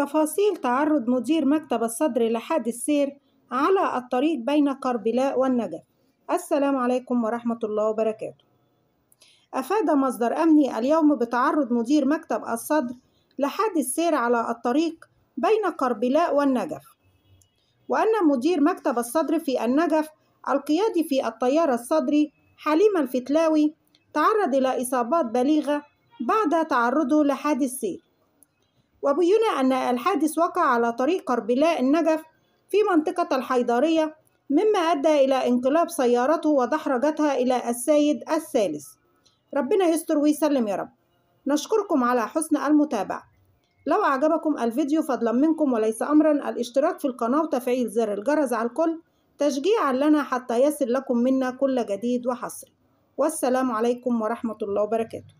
تفاصيل تعرض مدير مكتب الصدر لحادث سير على الطريق بين قربلاء والنجف السلام عليكم ورحمة الله وبركاته أفاد مصدر أمني اليوم بتعرض مدير مكتب الصدر لحادث سير على الطريق بين قربلاء والنجف وأن مدير مكتب الصدر في النجف القيادي في الطيار الصدري حليم الفتلاوي تعرض إلى إصابات بليغة بعد تعرضه لحادث سير وبين أن الحادث وقع على طريق قربلاء النجف في منطقة الحيدرية مما أدى إلى انقلاب سيارته ودحرجتها إلى السيد الثالث ربنا يستر ويسلم يا رب نشكركم على حسن المتابعة لو أعجبكم الفيديو فضلا منكم وليس أمرا الاشتراك في القناة وتفعيل زر الجرس على الكل تشجيعا لنا حتى يصل لكم منا كل جديد وحصري والسلام عليكم ورحمة الله وبركاته